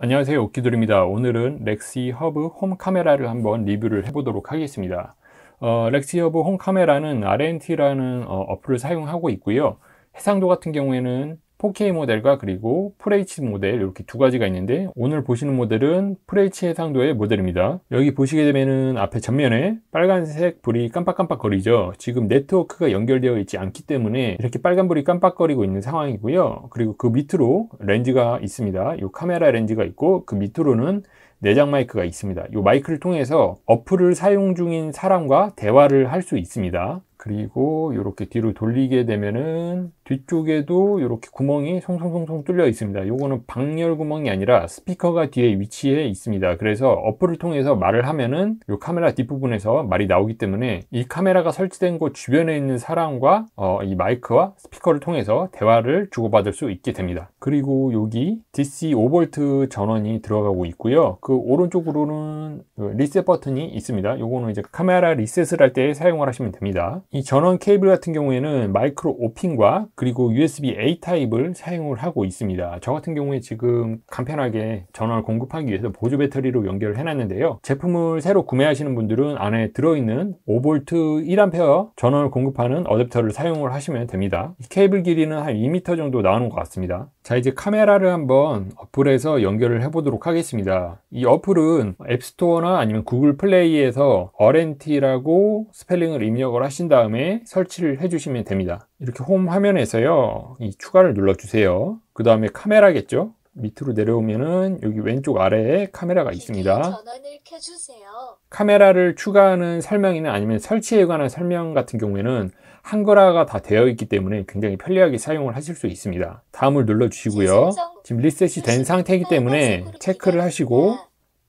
안녕하세요 오키돌입니다 오늘은 렉시 허브 홈 카메라를 한번 리뷰를 해보도록 하겠습니다 어, 렉시 허브 홈 카메라는 RNT라는 어, 플을 사용하고 있고요 해상도 같은 경우에는 4K 모델과 그리고 FHD 모델 이렇게 두 가지가 있는데 오늘 보시는 모델은 FH 해상도의 모델입니다. 여기 보시게 되면은 앞에 전면에 빨간색 불이 깜빡깜빡 거리죠. 지금 네트워크가 연결되어 있지 않기 때문에 이렇게 빨간 불이 깜빡거리고 있는 상황이고요. 그리고 그 밑으로 렌즈가 있습니다. 이 카메라 렌즈가 있고 그 밑으로는 내장 마이크가 있습니다. 이 마이크를 통해서 어플을 사용 중인 사람과 대화를 할 수 있습니다. 그리고 이렇게 뒤로 돌리게 되면은 뒤쪽에도 이렇게 구멍이 송송송송 뚫려 있습니다. 요거는 방열 구멍이 아니라 스피커가 뒤에 위치해 있습니다. 그래서 어플을 통해서 말을 하면은 이 카메라 뒷부분에서 말이 나오기 때문에 이 카메라가 설치된 곳 주변에 있는 사람과 어, 이 마이크와 스피커를 통해서 대화를 주고받을 수 있게 됩니다. 그리고 여기 DC 5V 전원이 들어가고 있고요. 그 오른쪽으로는 리셋 버튼이 있습니다. 요거는 이제 카메라 리셋을 할 때 사용을 하시면 됩니다. 이 전원 케이블 같은 경우에는 마이크로 오핀과 그리고 USB A 타입을 사용을 하고 있습니다. 저 같은 경우에 지금 간편하게 전원을 공급하기 위해서 보조 배터리로 연결을 해놨는데요. 제품을 새로 구매하시는 분들은 안에 들어있는 5V 1A 전원을 공급하는 어댑터를 사용을 하시면 됩니다. 케이블 길이는 한 2m 정도 나오는 것 같습니다. 자 이제 카메라를 한번 어플에서 연결을 해보도록 하겠습니다. 이 어플은 앱스토어나 아니면 구글 플레이에서 어렌티라고 스펠링을 입력을 하신다 다음에 설치를 해주시면 됩니다. 이렇게 홈 화면에서요, 이 추가를 눌러주세요. 그 다음에 카메라겠죠? 밑으로 내려오면은 여기 왼쪽 아래에 카메라가 있습니다. 카메라를 추가하는 설명이나 아니면 설치에 관한 설명 같은 경우에는 한글화가 다 되어 있기 때문에 굉장히 편리하게 사용을 하실 수 있습니다. 다음을 눌러주시고요. 지금 리셋이 된 상태이기 때문에 체크를 하시고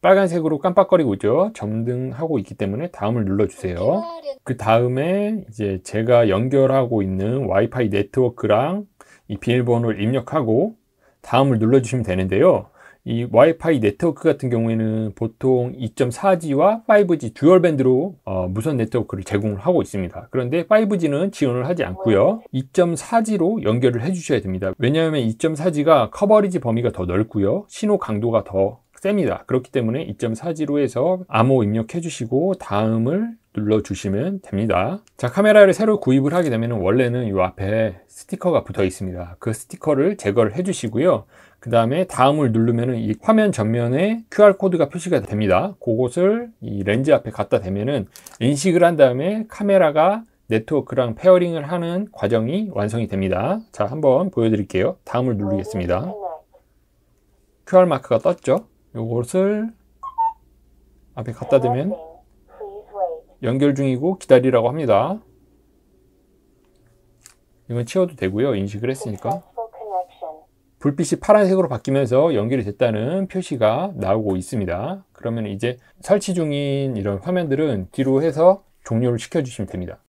빨간색으로 깜빡거리고 있죠 점등하고 있기 때문에 다음을 눌러주세요 그 다음에 이제 제가 연결하고 있는 와이파이 네트워크랑 이 비밀번호를 입력하고 다음을 눌러주시면 되는데요 이 와이파이 네트워크 같은 경우에는 보통 2.4G와 5G 듀얼 밴드로 어, 무선 네트워크를 제공 하고 있습니다. 그런데 5G는 지원을 하지 않고요. 2.4G로 연결을 해주셔야 됩니다. 왜냐하면 2.4G가 커버리지 범위가 더 넓고요. 신호 강도가 더 셉니다. 그렇기 때문에 2.4지로에서 암호 입력해 주시고 다음을 눌러주시면 됩니다. 자 카메라를 새로 구입을 하게 되면 원래는 이 앞에 스티커가 붙어 있습니다. 그 스티커를 제거를 해주시고요. 그 다음에 다음을 누르면 이 화면 전면에 QR코드가 표시가 됩니다. 그것을 이 렌즈 앞에 갖다 대면은 인식을 한 다음에 카메라가 네트워크랑 페어링을 하는 과정이 완성이 됩니다. 자 한번 보여드릴게요. 다음을 누르겠습니다. QR 어, 마크가 떴죠? 이것을 앞에 갖다 대면 연결 중이고 기다리라고 합니다. 이건 치워도 되고요. 인식을 했으니까. 불빛이 파란색으로 바뀌면서 연결이 됐다는 표시가 나오고 있습니다. 그러면 이제 설치 중인 이런 화면들은 뒤로 해서 종료를 시켜주시면 됩니다.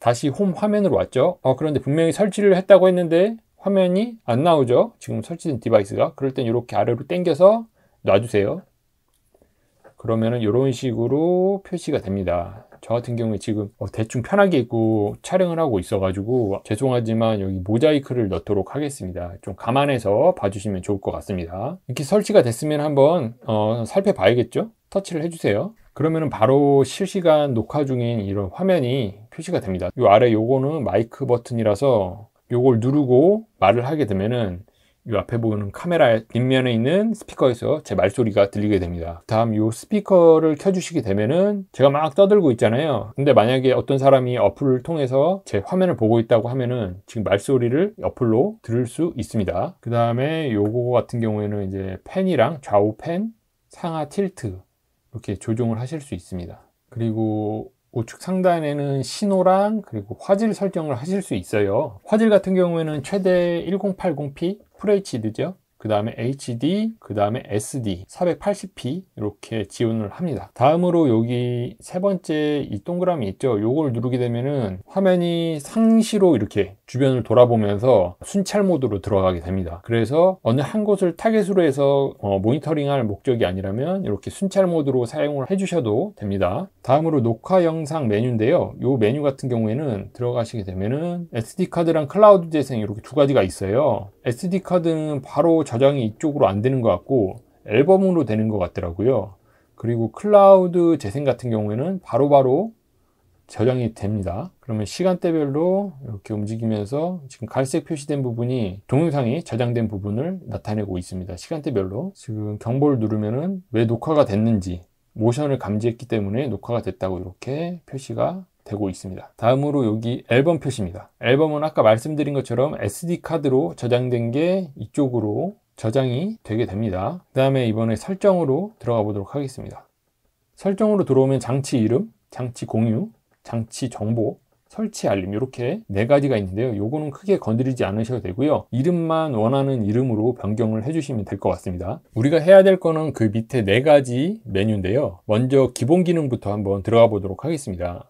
다시 홈 화면으로 왔죠. 어, 그런데 분명히 설치를 했다고 했는데 화면이 안 나오죠 지금 설치된 디바이스가 그럴 땐 이렇게 아래로 당겨서 놔주세요 그러면은 이런 식으로 표시가 됩니다 저 같은 경우에 지금 어, 대충 편하게 있고 촬영을 하고 있어 가지고 죄송하지만 여기 모자이크를 넣도록 하겠습니다 좀 감안해서 봐주시면 좋을 것 같습니다 이렇게 설치가 됐으면 한번 어, 살펴봐야겠죠 터치를 해주세요 그러면은 바로 실시간 녹화 중인 이런 화면이 표시가 됩니다 이 아래 요거는 마이크 버튼이라서 요걸 누르고 말을 하게 되면은 이 앞에 보이는 카메라 뒷면에 있는 스피커에서 제 말소리가 들리게 됩니다 다음 이 스피커를 켜주시게 되면은 제가 막 떠들고 있잖아요 근데 만약에 어떤 사람이 어플을 통해서 제 화면을 보고 있다고 하면은 지금 말소리를 어플로 들을 수 있습니다 그 다음에 요거 같은 경우에는 이제 펜이랑 좌우 펜 상하 틸트 이렇게 조정을 하실 수 있습니다 그리고 우측 상단에는 신호랑 그리고 화질 설정을 하실 수 있어요 화질 같은 경우에는 최대 1080p FHD죠 그 다음에 HD, 그 다음에 SD, 480p 이렇게 지원을 합니다. 다음으로 여기 세 번째 이 동그라미 있죠? 요걸 누르게 되면은 화면이 상시로 이렇게 주변을 돌아보면서 순찰 모드로 들어가게 됩니다. 그래서 어느 한 곳을 타겟으로 해서 어, 모니터링할 목적이 아니라면 이렇게 순찰 모드로 사용을 해주셔도 됩니다. 다음으로 녹화 영상 메뉴인데요. 요 메뉴 같은 경우에는 들어가시게 되면은 SD 카드랑 클라우드 재생 이렇게 두 가지가 있어요. SD 카드는 바로 저장이 이쪽으로 안 되는 것 같고 앨범으로 되는 것 같더라고요. 그리고 클라우드 재생 같은 경우에는 바로바로 저장이 됩니다. 그러면 시간대별로 이렇게 움직이면서 지금 갈색 표시된 부분이 동영상이 저장된 부분을 나타내고 있습니다. 시간대별로 지금 경보를 누르면은 왜 녹화가 됐는지 모션을 감지했기 때문에 녹화가 됐다고 이렇게 표시가 되고 있습니다. 다음으로 여기 앨범 표시입니다. 앨범은 아까 말씀드린 것처럼 SD 카드로 저장된 게 이쪽으로 저장이 되게 됩니다. 그 다음에 이번에 설정으로 들어가 보도록 하겠습니다. 설정으로 들어오면 장치 이름, 장치 공유, 장치 정보, 설치 알림 이렇게 네 가지가 있는데요. 요거는 크게 건드리지 않으셔도 되고요. 이름만 원하는 이름으로 변경을 해주시면 될 것 같습니다. 우리가 해야 될 거는 그 밑에 네 가지 메뉴인데요. 먼저 기본 기능부터 한번 들어가 보도록 하겠습니다.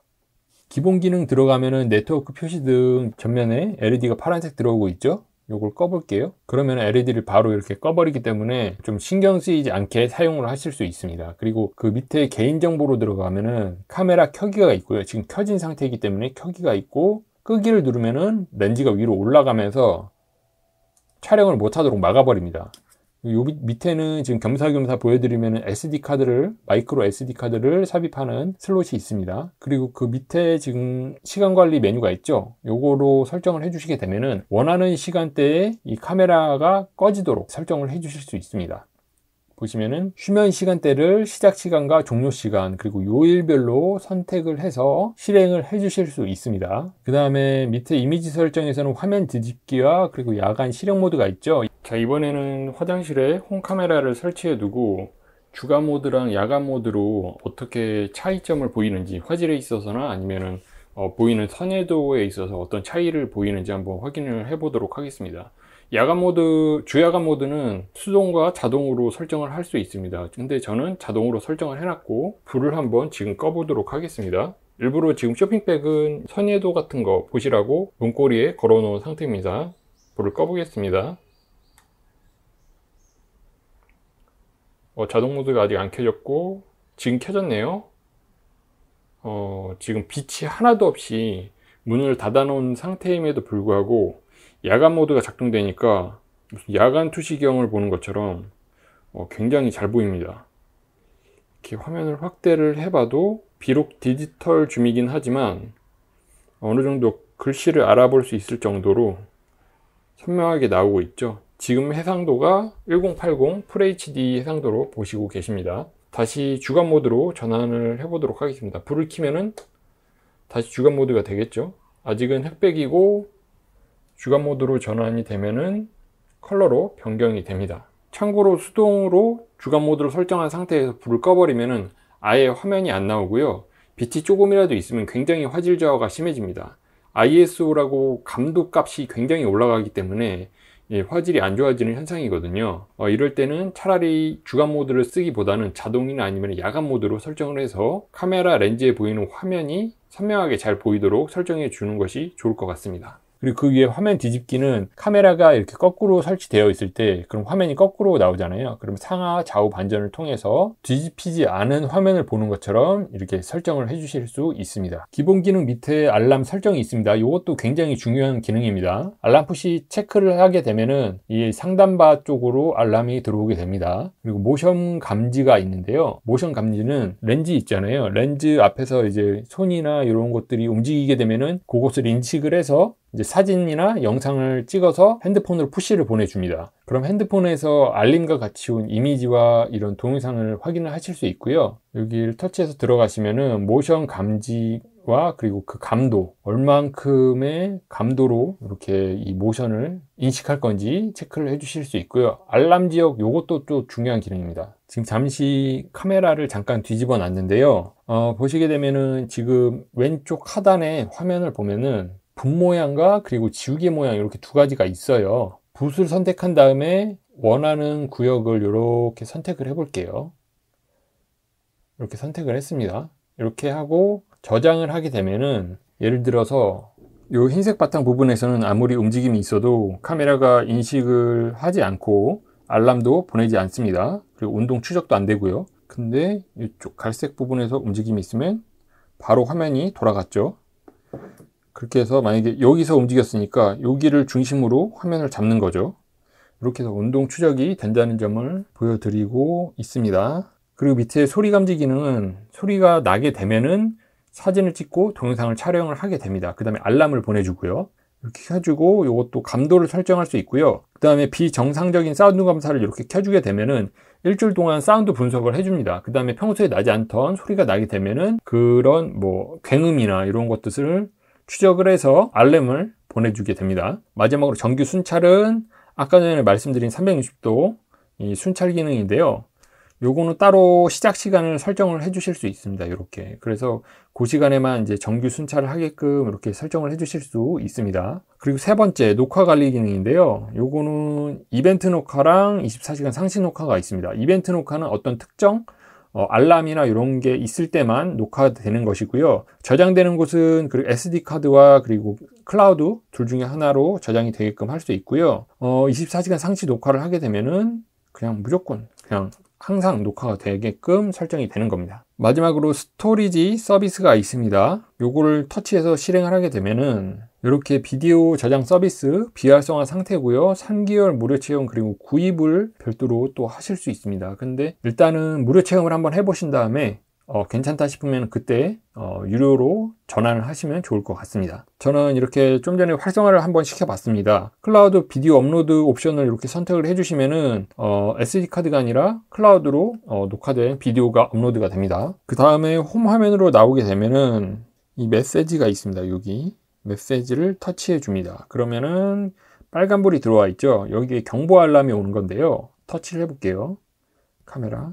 기본 기능 들어가면은 네트워크 표시 등 전면에 LED가 파란색 들어오고 있죠 요걸 꺼볼게요 그러면 LED를 바로 이렇게 꺼버리기 때문에 좀 신경 쓰이지 않게 사용을 하실 수 있습니다 그리고 그 밑에 개인정보로 들어가면은 카메라 켜기가 있고요 지금 켜진 상태이기 때문에 켜기가 있고 끄기를 누르면은 렌즈가 위로 올라가면서 촬영을 못하도록 막아버립니다 요 밑에는 지금 겸사겸사 보여드리면 SD 카드를 마이크로 SD 카드를 삽입하는 슬롯이 있습니다. 그리고 그 밑에 지금 시간 관리 메뉴가 있죠. 요거로 설정을 해주시게 되면은 원하는 시간대에 이 카메라가 꺼지도록 설정을 해주실 수 있습니다. 보시면은 휴면 시간대를 시작 시간과 종료 시간 그리고 요일별로 선택을 해서 실행을 해 주실 수 있습니다 그 다음에 밑에 이미지 설정에서는 화면 뒤집기와 그리고 야간 실행 모드가 있죠 자 이번에는 화장실에 홈카메라를 설치해 두고 주간 모드랑 야간 모드로 어떻게 차이점을 보이는지 화질에 있어서나 아니면은 어, 보이는 선예도에 있어서 어떤 차이를 보이는지 한번 확인을 해 보도록 하겠습니다 야간 모드 주야간 모드는 수동과 자동으로 설정을 할 수 있습니다 근데 저는 자동으로 설정을 해놨고 불을 한번 지금 꺼 보도록 하겠습니다 일부러 지금 쇼핑백은 선예도 같은 거 보시라고 문고리에 걸어 놓은 상태입니다 불을 꺼 보겠습니다 어, 자동 모드가 아직 안 켜졌고 지금 켜졌네요 어, 지금 빛이 하나도 없이 문을 닫아 놓은 상태임에도 불구하고 야간 모드가 작동되니까 무슨 야간 투시경을 보는 것처럼 어, 굉장히 잘 보입니다 이렇게 화면을 확대를 해봐도 비록 디지털 줌이긴 하지만 어느 정도 글씨를 알아볼 수 있을 정도로 선명하게 나오고 있죠 지금 해상도가 1080 FHD 해상도로 보시고 계십니다. 다시 주간 모드로 전환을 해보도록 하겠습니다. 불을 키면은 다시 주간 모드가 되겠죠. 아직은 흑백이고 주간 모드로 전환이 되면은 컬러로 변경이 됩니다. 참고로 수동으로 주간 모드로 설정한 상태에서 불을 꺼버리면은 아예 화면이 안 나오고요. 빛이 조금이라도 있으면 굉장히 화질 저하가 심해집니다. ISO라고 감도 값이 굉장히 올라가기 때문에 예, 화질이 안 좋아지는 현상이거든요 어, 이럴 때는 차라리 주간 모드를 쓰기보다는 자동이나 아니면 야간 모드로 설정을 해서 카메라 렌즈에 보이는 화면이 선명하게 잘 보이도록 설정해 주는 것이 좋을 것 같습니다 그리고 그 위에 화면 뒤집기는 카메라가 이렇게 거꾸로 설치되어 있을 때 그럼 화면이 거꾸로 나오잖아요. 그럼 상하 좌우 반전을 통해서 뒤집히지 않은 화면을 보는 것처럼 이렇게 설정을 해주실 수 있습니다. 기본 기능 밑에 알람 설정이 있습니다. 이것도 굉장히 중요한 기능입니다. 알람 푸시 체크를 하게 되면은 이 상단바 쪽으로 알람이 들어오게 됩니다. 그리고 모션 감지가 있는데요. 모션 감지는 렌즈 있잖아요. 렌즈 앞에서 이제 손이나 이런 것들이 움직이게 되면은 그것을 인식을 해서 이제 사진이나 영상을 찍어서 핸드폰으로 푸시를 보내줍니다. 그럼 핸드폰에서 알림과 같이 온 이미지와 이런 동영상을 확인을 하실 수 있고요. 여기를 터치해서 들어가시면은 모션 감지 와 그리고 그 감도 얼만큼의 감도로 이렇게 이 모션을 인식할 건지 체크를 해 주실 수 있고요 알람 지역 요것도 또 중요한 기능입니다 지금 잠시 카메라를 잠깐 뒤집어 놨는데요 어, 보시게 되면은 지금 왼쪽 하단에 화면을 보면은 붓 모양과 그리고 지우개 모양 이렇게 두 가지가 있어요. 붓을 선택한 다음에 원하는 구역을 이렇게 선택을 해 볼게요. 이렇게 선택을 했습니다. 이렇게 하고 저장을 하게 되면은 예를 들어서 이 흰색 바탕 부분에서는 아무리 움직임이 있어도 카메라가 인식을 하지 않고 알람도 보내지 않습니다. 그리고 운동 추적도 안 되고요. 근데 이쪽 갈색 부분에서 움직임이 있으면 바로 화면이 돌아갔죠. 그렇게 해서 만약에 여기서 움직였으니까 여기를 중심으로 화면을 잡는 거죠. 이렇게 해서 운동 추적이 된다는 점을 보여드리고 있습니다. 그리고 밑에 소리 감지 기능은 소리가 나게 되면은 사진을 찍고 동영상을 촬영을 하게 됩니다. 그 다음에 알람을 보내주고요. 이렇게 해주고 이것도 감도를 설정할 수 있고요. 그 다음에 비정상적인 사운드 감사를 이렇게 켜주게 되면은 일주일 동안 사운드 분석을 해줍니다. 그 다음에 평소에 나지 않던 소리가 나게 되면은 그런 뭐 굉음이나 이런 것들을 추적을 해서 알림을 보내주게 됩니다. 마지막으로 정규 순찰은 아까 전에 말씀드린 360도 이 순찰 기능인데요. 요거는 따로 시작 시간을 설정을 해 주실 수 있습니다. 이렇게. 그래서 그 시간에만 이제 정규 순찰을 하게끔 이렇게 설정을 해 주실 수 있습니다. 그리고 세 번째 녹화 관리 기능인데요. 요거는 이벤트 녹화랑 24시간 상시 녹화가 있습니다. 이벤트 녹화는 어떤 특정 어, 알람이나 이런 게 있을 때만 녹화되는 것이고요. 저장되는 곳은 그리고 SD 카드와 그리고 클라우드 둘 중에 하나로 저장이 되게끔 할 수 있고요. 어, 24시간 상시 녹화를 하게 되면은 그냥 무조건 그냥 항상 녹화가 되게끔 설정이 되는 겁니다. 마지막으로 스토리지 서비스가 있습니다. 요거를 터치해서 실행을 하게 되면은 이렇게 비디오 저장 서비스 비활성화 상태고요. 3개월 무료 체험 그리고 구입을 별도로 또 하실 수 있습니다. 근데 일단은 무료 체험을 한번 해보신 다음에 어, 괜찮다 싶으면 그때 어, 유료로 전환을 하시면 좋을 것 같습니다. 저는 이렇게 좀 전에 활성화를 한번 시켜봤습니다. 클라우드 비디오 업로드 옵션을 이렇게 선택을 해주시면은 어, SD 카드가 아니라 클라우드로 어, 녹화된 비디오가 업로드가 됩니다. 그 다음에 홈 화면으로 나오게 되면은 이 메시지가 있습니다. 여기 메시지를 터치해 줍니다. 그러면은 빨간불이 들어와 있죠. 여기에 경보 알람이 오는 건데요. 터치를 해볼게요. 카메라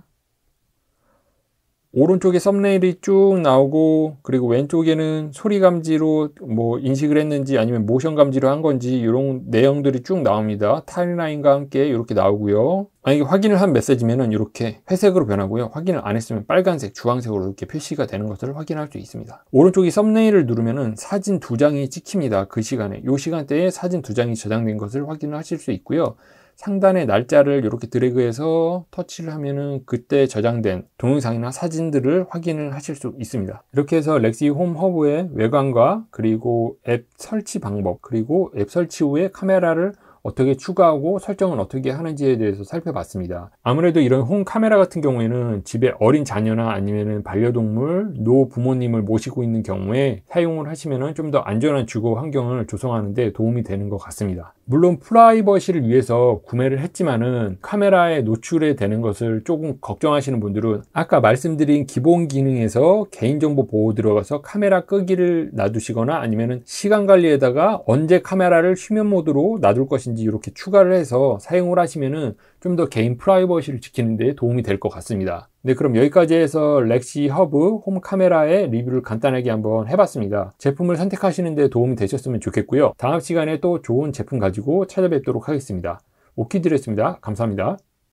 오른쪽에 썸네일이 쭉 나오고 그리고 왼쪽에는 소리 감지로 뭐 인식을 했는지 아니면 모션 감지로 한 건지 이런 내용들이 쭉 나옵니다. 타임라인과 함께 이렇게 나오고요. 만약에 확인을 한 메시지면은 이렇게 회색으로 변하고요. 확인을 안 했으면 빨간색, 주황색으로 이렇게 표시가 되는 것을 확인할 수 있습니다. 오른쪽이 썸네일을 누르면은 사진 두 장이 찍힙니다. 그 시간에 이 시간대에 사진 두 장이 저장된 것을 확인하실 수 있고요. 상단의 날짜를 이렇게 드래그해서 터치를 하면은 그때 저장된 동영상이나 사진들을 확인을 하실 수 있습니다. 이렇게 해서 렉시 홈 허브의 외관과 그리고 앱 설치 방법 그리고 앱 설치 후에 카메라를 어떻게 추가하고 설정을 어떻게 하는지에 대해서 살펴봤습니다. 아무래도 이런 홈 카메라 같은 경우에는 집에 어린 자녀나 아니면 반려동물, 노 부모님을 모시고 있는 경우에 사용을 하시면 좀더 안전한 주거 환경을 조성하는 데 도움이 되는 것 같습니다. 물론 프라이버시를 위해서 구매를 했지만은 카메라에 노출이 되는 것을 조금 걱정하시는 분들은 아까 말씀드린 기본 기능에서 개인정보 보호 들어가서 카메라 끄기를 놔두시거나 아니면은 시간 관리에다가 언제 카메라를 휴면 모드로 놔둘 것인지 이렇게 추가를 해서 사용을 하시면은 좀더 개인 프라이버시를 지키는 데 도움이 될 것 같습니다. 네, 그럼 여기까지 해서 렉시 허브 홈 카메라의 리뷰를 간단하게 한번 해봤습니다. 제품을 선택하시는 데 도움이 되셨으면 좋겠고요. 다음 시간에 또 좋은 제품 가지고 찾아뵙도록 하겠습니다. 오키드렸습니다. 감사합니다.